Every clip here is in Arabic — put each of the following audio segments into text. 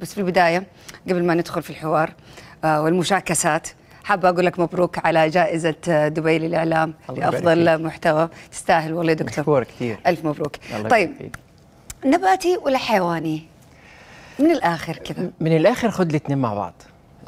بس في البداية قبل ما ندخل في الحوار آه، والمشاكسات حابة أقول لك مبروك على جائزة آه، دبي للإعلام لأفضل محتوى تستاهل والله يا دكتور مشكور كثير ألف مبروك طيب فيك. نباتي ولا حيواني؟ من الآخر كذا من الآخر خد الاثنين مع بعض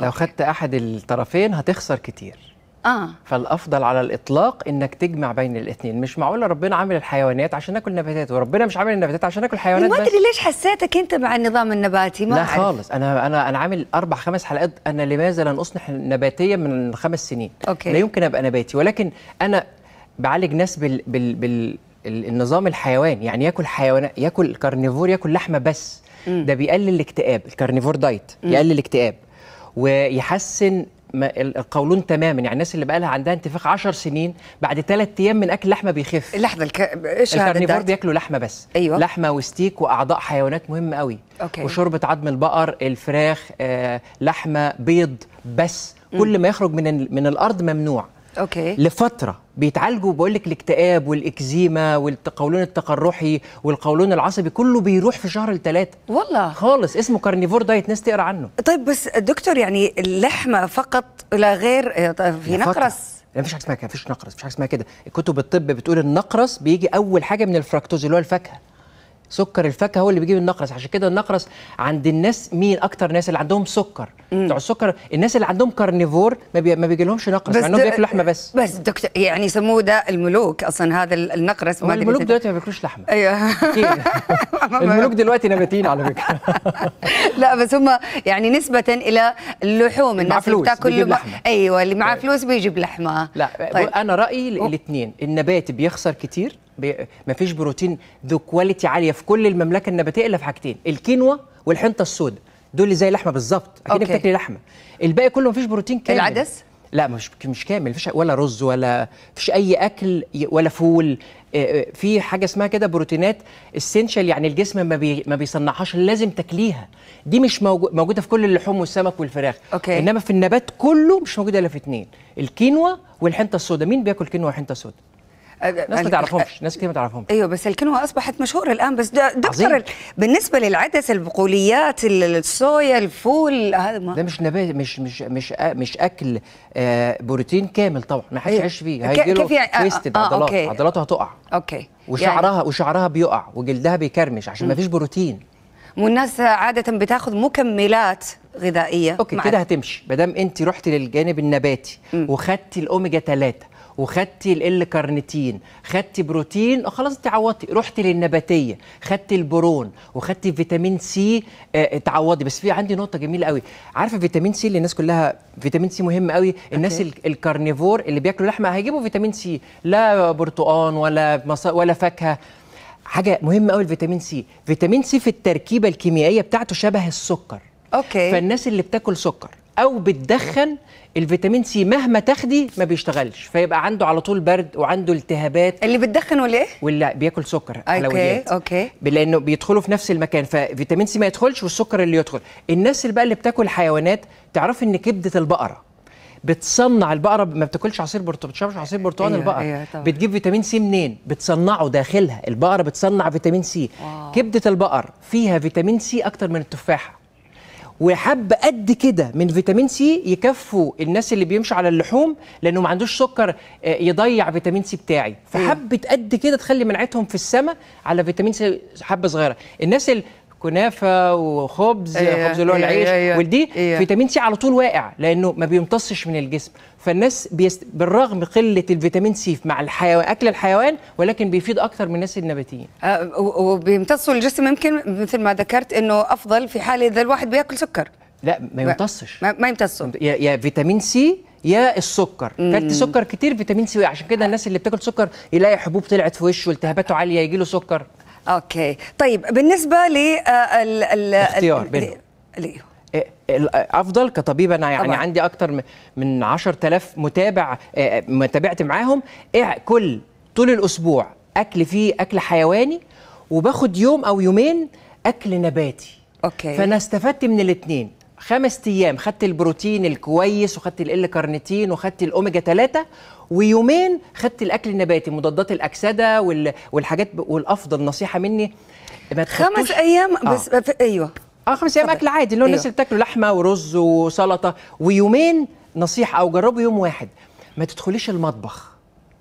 لو خدت أحد الطرفين هتخسر كثير آه. فالافضل على الاطلاق انك تجمع بين الاثنين مش معقول ربنا عامل الحيوانات عشان ناكل نباتات وربنا مش عامل النباتات عشان ناكل حيوانات ما ادري ليش حسيتك انت مع النظام النباتي ما لا عارف. خالص انا انا انا عامل اربع خمس حلقات انا لماذا لن اصبح نباتيه من خمس سنين أوكي. لا يمكن ابقى نباتي ولكن انا بعالج ناس بال, بال, بال النظام الحيواني يعني ياكل حيوان ياكل كارنيفور ياكل لحمه بس م. ده بيقلل الاكتئاب الكارنيفور دايت م. يقلل الاكتئاب ويحسن القولون تماما يعني الناس اللي بقى لها عندها انتفاخ 10 سنين بعد ثلاث ايام من اكل لحمه بيخف اللحمه الك... ايش الكارنيفور بياكلوا لحمه بس أيوة. لحمه وستيك واعضاء حيوانات مهمه قوي أوكي. وشوربه عظم البقر الفراخ آه، لحمه بيض بس م. كل ما يخرج من من الارض ممنوع أوكي. لفتره بيتعالجوا بقول لك الاكتئاب والاكزيما والقولون التقرحي والقولون العصبي كله بيروح في شهر الثلاثة والله خالص اسمه كارنيفور دايت ناس تقرا عنه طيب بس دكتور يعني اللحمه فقط لا غير آه، طيب في نقرس ما فيش حاجه اسمها كده مفيش نقرس مفيش حاجه اسمها كده كتب الطب بتقول النقرس بيجي اول حاجه من الفراكتوز اللي هو الفاكهه سكر الفاكهه هو اللي بيجيب النقرس عشان كده النقرس عند الناس مين اكتر ناس اللي عندهم سكر بتوع السكر الناس اللي عندهم كارنيفور ما, بي... ما بيجيلهمش نقرس مع انهم بياكلوا لحمه بس بس دكتور يعني يسموه ده الملوك اصلا هذا النقرس ما الملوك دلوقتي ما بياكلوش لحمه ايوه الملوك دلوقتي نباتيين على فكره لا بس هم يعني نسبه الى اللحوم الناس اللي بتاكل ايوه اللي معاه طيب. فلوس بيجيب لحمه لا طيب. انا رايي الاثنين النبات بيخسر كتير ما فيش بروتين ذو كواليتي عاليه في كل المملكه النباتيه الا في حاجتين الكينوا والحنطه السوداء دول اللي زي اللحمه بالظبط اكيد بتاكلي لحمه الباقي كله ما فيش بروتين كامل العدس لا مش مش كامل مفيش ولا رز ولا مفيش اي اكل ولا فول في حاجه اسمها كده بروتينات اسينشال يعني الجسم ما, بي ما بيصنعهاش لازم تاكليها دي مش موجوده في كل اللحوم والسمك والفراخ أوكي. انما في النبات كله مش موجوده الا في اتنين الكينوا والحنطه السوداء مين بياكل كينوا وحنطه سوداء ناس يعني ما تعرفهمش ناس كتير ما تعرفهمش ايوه بس الكنوه اصبحت مشهوره الان بس دكتور بالنسبه للعدس البقوليات الصويا الفول هذا ما ده مش نبات مش مش مش مش اكل آه، بروتين كامل طبعا ما حدش أيوة. عايش فيه هيجي له تويستد يعني؟ آه،, آه عضلات عضلاته هتقع اوكي وشعرها يعني وشعرها بيقع وجلدها بيكرمش عشان ما فيش بروتين والناس عاده بتاخذ مكملات غذائيه اوكي كده هتمشي ما دام انت رحتي للجانب النباتي وخدتي الاوميجا 3 وخدتي ال كارنيتين خدتي بروتين خلاص انت عوضتي رحتي للنباتيه خدتي البرون وخدتي فيتامين سي آه، تعوضي بس في عندي نقطه جميله قوي عارفه فيتامين سي اللي الناس كلها فيتامين سي مهم قوي الناس okay. الكارنيفور اللي بياكلوا لحمه هيجيبوا فيتامين سي لا برتقان ولا مص... ولا فاكهه حاجه مهمه قوي الفيتامين سي فيتامين سي في التركيبه الكيميائيه بتاعته شبه السكر اوكي فالناس اللي بتاكل سكر او بتدخن الفيتامين سي مهما تاخدي ما بيشتغلش فيبقى عنده على طول برد وعنده التهابات اللي بتدخن وليه ولا بياكل سكر حلويات اوكي لانه بيدخلوا في نفس المكان ففيتامين سي ما يدخلش والسكر اللي يدخل الناس اللي بقى اللي بتاكل حيوانات تعرفي ان كبده البقره بتصنع البقره ما بتاكلش عصير برتقال بتشربش عصير برتقال أيوة البقره أيوة بتجيب فيتامين سي منين بتصنعه داخلها البقره بتصنع فيتامين سي واو. كبده البقر فيها فيتامين سي اكتر من التفاحه وحب قد كده من فيتامين سي يكفوا الناس اللي بيمشوا على اللحوم لانه ما عندوش سكر آه، يضيع فيتامين سي بتاعي فحبه قد كده تخلي مناعتهم في السماء على فيتامين سي حبه صغيره الناس اللي كنافه وخبز أيه خبز اللي هو أيه العيش إيه،, أيه والدي أيه فيتامين سي على طول واقع لانه ما بيمتصش من الجسم فالناس بيست... بالرغم قله الفيتامين سي مع الحيوان اكل الحيوان ولكن بيفيد اكثر من الناس النباتيين أه وبيمتصوا الجسم يمكن مثل ما ذكرت انه افضل في حال اذا الواحد بياكل سكر لا ما يمتصش ما, ما يمتصه يا, يا فيتامين سي يا السكر كلت سكر كتير فيتامين سي عشان كده الناس اللي بتاكل سكر يلاقي حبوب طلعت في وشه والتهاباته عاليه يجي له سكر اوكي طيب بالنسبه لل آه، اختيار بينهم إيه. إيه، آه، افضل كطبيب انا يعني طبعا. عندي اكتر من 10000 متابع آه، متابعت معاهم إيه، كل طول الاسبوع اكل فيه اكل حيواني وباخد يوم او يومين اكل نباتي اوكي فانا استفدت من الاثنين خمس ايام خدت البروتين الكويس وخدت ال كارنيتين وخدت الاوميجا 3 ويومين خدت الاكل النباتي مضادات الاكسده وال... والحاجات ب... والافضل نصيحه مني ما خمس ايام آه. بس آه. ايوه اه خمس ايام اكل عادي اللي هو الناس أيوة. اللي بتاكلوا لحمه ورز وسلطه ويومين نصيحه او جربوا يوم واحد ما تدخليش المطبخ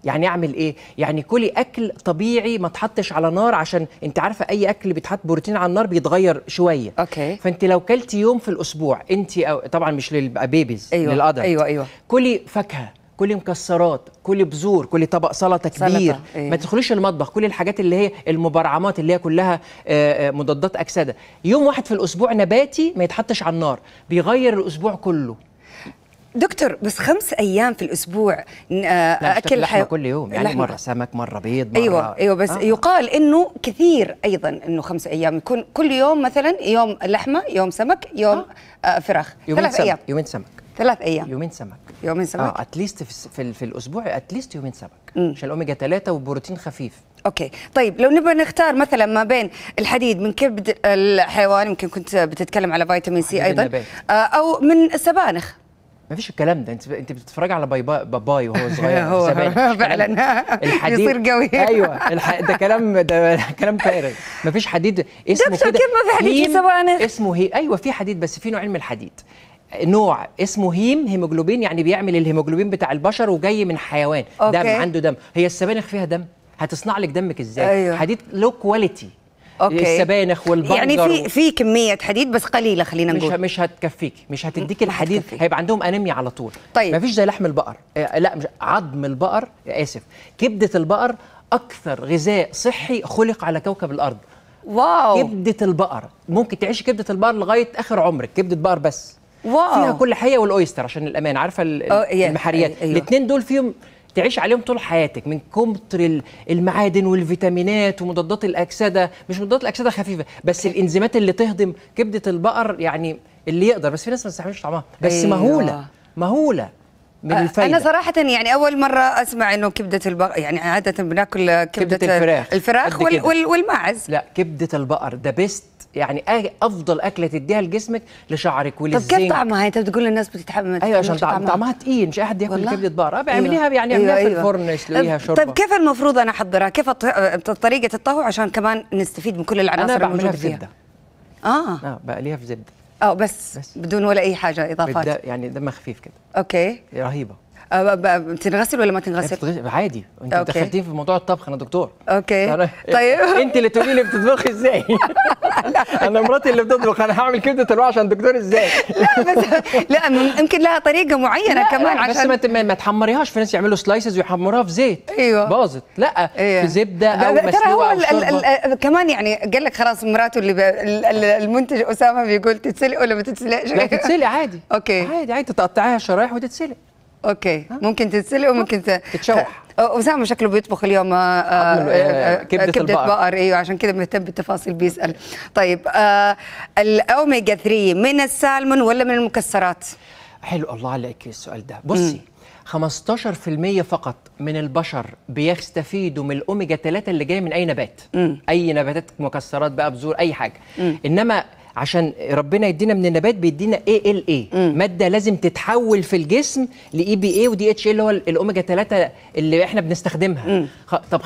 يعني اعمل ايه يعني كلي اكل طبيعي ما تحطش على نار عشان انت عارفه اي اكل بيتحط بروتين على النار بيتغير شويه اوكي فانت لو كلتي يوم في الاسبوع انت أو طبعا مش للبيبيز أيوة. للأدلت. ايوه ايوه كلي فاكهه كل مكسرات كل بذور كل طبق سلطه كبير سلطة. أيوة. ما تدخليش المطبخ كل الحاجات اللي هي المبرعمات اللي هي كلها آه، آه، مضادات اكسده يوم واحد في الاسبوع نباتي ما يتحطش على النار بيغير الاسبوع كله دكتور بس خمس ايام في الاسبوع آه، اكل لحمه كل يوم يعني لحمة. مره سمك مره بيض مرة ايوه ايوه بس آه. يقال انه كثير ايضا انه خمس ايام يكون كل يوم مثلا يوم لحمه يوم سمك يوم آه. آه فراخ يومين ثلاث سمك. ايام يومين سمك ثلاث ايام يومين سمك يومين سمك اه اتليست في, في الاسبوع اتليست يومين سمك عشان الاوميجا 3 وبروتين خفيف اوكي طيب لو نبغى نختار مثلا ما بين الحديد من كبد الحيوان يمكن كنت بتتكلم على فيتامين سي ايضا النبات. آه، او من السبانخ مفيش الكلام ده انت انت بتتفرجي على باي باي باباي وهو صغير هو فعلا الحديد يصير جوي ايوه الح... ده كلام ده كلام فارغ مفيش حديد اسمه كده ما في حديد هيم... اسمه هي ايوه في حديد بس في نوع من الحديد نوع اسمه هيم هيموجلوبين يعني بيعمل الهيموجلوبين بتاع البشر وجاي من حيوان أوكي. دم عنده دم هي السبانخ فيها دم هتصنع لك دمك ازاي أيوة. حديد لو كواليتي أوكي. السبانخ والبنجر يعني في في كميه حديد بس قليله خلينا نقول مش مش هتكفيكي مش هتديك الحديد هتكفيك. هيبقى عندهم انيميا على طول طيب مفيش زي لحم البقر آه، لا مش عظم البقر اسف كبده البقر اكثر غذاء صحي خلق على كوكب الارض واو كبده البقر ممكن تعيشي كبده البقر لغايه اخر عمرك كبده بقر بس واو. فيها كل حاجه والاويستر عشان الامان عارفه المحاريات أيوة. الاثنين دول فيهم تعيش عليهم طول حياتك من كمتر المعادن والفيتامينات ومضادات الاكسده مش مضادات الاكسده خفيفه بس الانزيمات اللي تهضم كبده البقر يعني اللي يقدر بس في ناس ما تستحملش طعمها بس أيوة. مهوله مهوله من آه، الفايدة أنا صراحة يعني أول مرة أسمع إنه كبدة البقر يعني عادة بناكل كبدة, كبدة الفراخ الفراخ وال وال والماعز لا كبدة البقر ده بيست يعني أفضل أكلة تديها لجسمك لشعرك وللزين طب كيف طعمها أنت بتقول للناس بتتحمل أيوة عشان طعمها, طعمها تقيل مش أي حد ياكل كبدة بقر أه، أيوة. يعني أيوة. أعمليها في أيوة. الفرن يسلقيها شوربة طب كيف المفروض أنا أحضرها كيف طريقة الطهو عشان كمان نستفيد من كل العناصر الموجودة فيها أنا بعملها في زبدة آه, آه بقليها في زبدة اه بس, بس بدون ولا اي حاجه اضافات يعني دمها خفيف كده اوكي رهيبه آه، بتنغسل ولا ما تنغسل؟ عادي انت دخلتيني في موضوع الطبخ انا دكتور اوكي يعني طيب انت اللي تقولي لي بتطبخي ازاي انا مراتي اللي بتطبخ انا هعمل كبده طلوع عشان دكتور ازاي لا بس لا يمكن لها طريقه معينه كمان عشان بس ما, ما تحمريهاش في ناس يعملوا سلايسز ويحمروها في زيت ايوه باظت لا أيوة. في زبده او ترى هو كمان يعني قال لك خلاص مراته اللي المنتج اسامه بيقول تتسلق ولا ما تتسلقش لا تتسلق عادي اوكي عادي عادي تقطعيها شرايح وتتسلق اوكي ممكن تتسلق وممكن تتشوح اسامه شكله بيطبخ اليوم آه، آه، آه، كبده, كبدة البقر. بقر ايوه عشان كده مهتم بالتفاصيل بيسال طيب الاوميجا 3 من السالمون ولا من المكسرات حلو الله عليك السؤال ده بصي م. 15% فقط من البشر بيستفيدوا من الاوميجا 3 اللي جايه من اي نبات م. اي نباتات مكسرات بقى بذور اي حاجه م. انما عشان ربنا يدينا من النبات بيدينا اي ال اي ماده لازم تتحول في الجسم لاي بي اي ودي اتش اللي هو الاوميجا 3 اللي احنا بنستخدمها خ... طب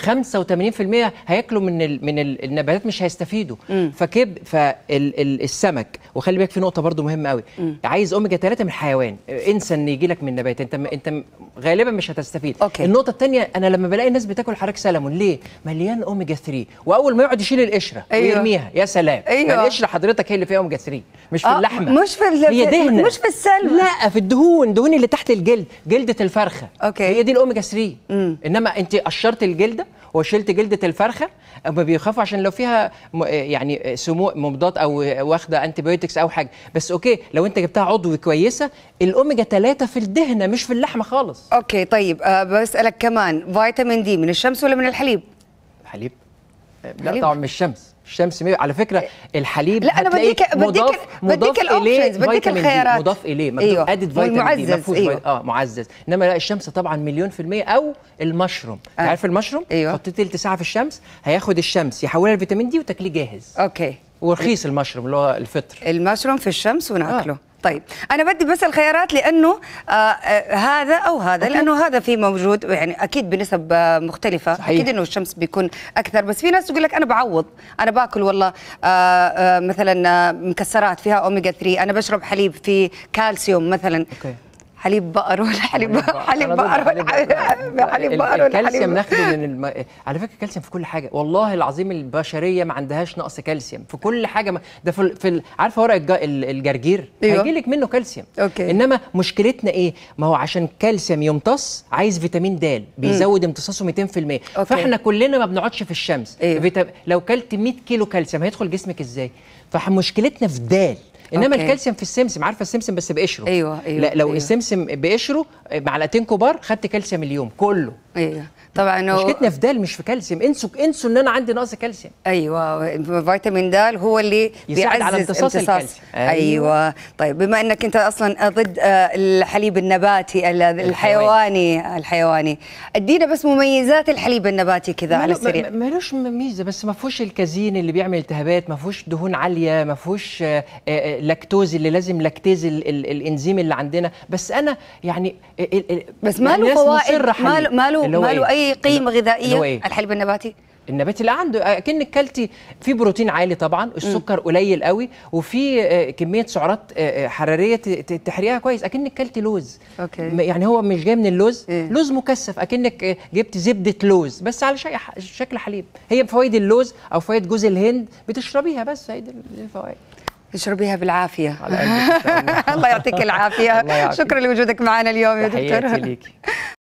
85% هياكلوا من ال... من ال... النباتات مش هيستفيدوا فكب فالسمك فال... وخلي بالك في نقطه برضو مهمه قوي عايز اوميجا 3 من الحيوان انسى ان يجي لك من النبات انت انت غالبا مش هتستفيد أوكي. النقطه الثانيه انا لما بلاقي الناس بتاكل حراك سلمون ليه مليان اوميجا 3 واول ما يقعد يشيل القشره أيوه. ويرميها يا سلام أيوه. يعني القشره حضرتك هي اللي فيها اوميجا 3 مش في آه، اللحمه مش في هي دهنة. مش في السلم لا في الدهون دهون اللي تحت الجلد جلده الفرخه أوكي. هي دي الاوميجا 3 مم. انما انت قشرت الجلده وشلت جلده الفرخه ما بيخافوا عشان لو فيها يعني سمو مضادات او واخده انتي بايوتكس او حاجه بس اوكي لو انت جبتها عضو كويسه الاوميجا 3 في الدهنه مش في اللحمه خالص اوكي طيب أه بسالك كمان فيتامين دي من الشمس ولا من الحليب حليب لا طبعا مش الشمس الشمس مية. على فكره إيه. الحليب لا انا بديك بديك بديك الاوبشنز بديك الخيارات مضاف اليه مضاف أيوه. ادد فيتامين معزز أيوه. اه معزز انما لا الشمس طبعا مليون في الميه او المشروم آه. عارف المشروم أيوه. حطيت تلت ساعه في الشمس هياخد الشمس يحولها لفيتامين دي وتاكليه جاهز اوكي ورخيص المشروم اللي هو الفطر المشروم في الشمس وناكله آه. طيب انا بدي بس الخيارات لانه آه آه هذا او هذا أوكي. لانه هذا في موجود يعني اكيد بنسب آه، مختلفه صحيح. اكيد انه الشمس بيكون اكثر بس في ناس تقول لك انا بعوض انا باكل والله آه, آه، مثلا آه، مكسرات فيها اوميجا 3 انا بشرب حليب فيه كالسيوم مثلا أوكي. حليب بقر ولا حليب حليب بقر ولا حليب بقر ولا الكالسيوم ناخده من الم... على فكره الكالسيوم في كل حاجه والله العظيم البشريه ما عندهاش نقص كالسيوم في كل حاجه ما... ده في, في عارفه ورق الج... الجرجير أيوه. هيجي لك منه كالسيوم أوكي. انما مشكلتنا ايه ما هو عشان كالسيوم يمتص عايز فيتامين د بيزود امتصاصه 200% أوكي. فاحنا كلنا ما بنقعدش في الشمس أيوه. فيتام... لو كلت 100 كيلو كالسيوم هيدخل جسمك ازاي فمشكلتنا في دال انما أوكي. الكالسيوم في السمسم عارفه السمسم بس بقشره ايوه ايوه لا لو أيوة. السمسم بقشره آه، معلقتين كبار خدت كالسيوم اليوم كله ايوه طبعا هو مشكلتنا في دال مش في كالسيوم انسوا انسوا ان انا عندي نقص كالسيوم ايوه فيتامين د هو اللي بيعزز على امتصاص, امتصاص. أيوة. ايوه طيب بما انك انت اصلا ضد آه، الحليب النباتي الحيواني الحيواني ادينا بس مميزات الحليب النباتي كذا على السريع ملوش ميزه بس ما فيهوش الكازين اللي بيعمل التهابات ما فيهوش دهون عاليه ما فيهوش آه، آه، لاكتوز اللي لازم لاكتيز الانزيم اللي عندنا بس انا يعني بس ماله فوائد ماله له ما له اي قيمه غذائيه إيه؟ الحليب النباتي النباتي لا عنده اكنك كلتي في بروتين عالي طبعا السكر م. قليل قوي وفي آه، كميه سعرات آه، آه، حراريه تحرقها كويس اكنك كلتي لوز أوكي. يعني هو مش جاي من اللوز إيه؟ لوز مكثف اكنك جبت زبده لوز بس على شكل حليب هي فوائد اللوز او فوائد جوز الهند بتشربيها بس هي دي الفوائد اشربيها بالعافية الله يعطيك العافية شكرا لوجودك معنا اليوم يا دكتور